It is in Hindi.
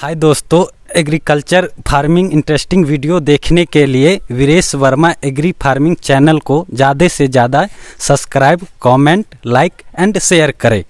हाय दोस्तों एग्रीकल्चर फार्मिंग इंटरेस्टिंग वीडियो देखने के लिए Viresh Verma agri farming channel को ज़्यादा से ज़्यादा subscribe comment, like and share करें